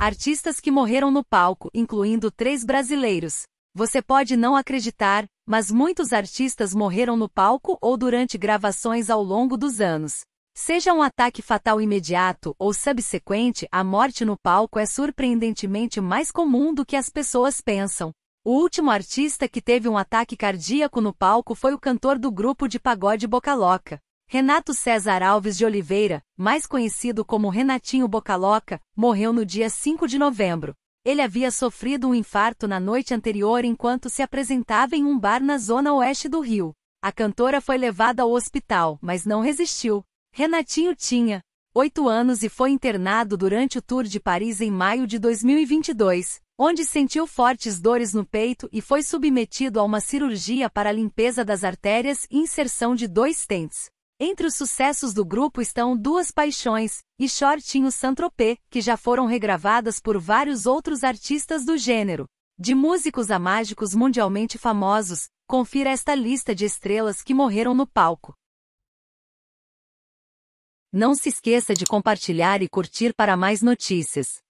Artistas que morreram no palco, incluindo três brasileiros. Você pode não acreditar, mas muitos artistas morreram no palco ou durante gravações ao longo dos anos. Seja um ataque fatal imediato ou subsequente, a morte no palco é surpreendentemente mais comum do que as pessoas pensam. O último artista que teve um ataque cardíaco no palco foi o cantor do grupo de pagode Boca Loca. Renato César Alves de Oliveira, mais conhecido como Renatinho Bocaloca, morreu no dia 5 de novembro. Ele havia sofrido um infarto na noite anterior enquanto se apresentava em um bar na zona oeste do Rio. A cantora foi levada ao hospital, mas não resistiu. Renatinho tinha oito anos e foi internado durante o Tour de Paris em maio de 2022, onde sentiu fortes dores no peito e foi submetido a uma cirurgia para limpeza das artérias e inserção de dois stents. Entre os sucessos do grupo estão Duas Paixões e Shortinho Santropê, que já foram regravadas por vários outros artistas do gênero. De músicos a mágicos mundialmente famosos, confira esta lista de estrelas que morreram no palco. Não se esqueça de compartilhar e curtir para mais notícias.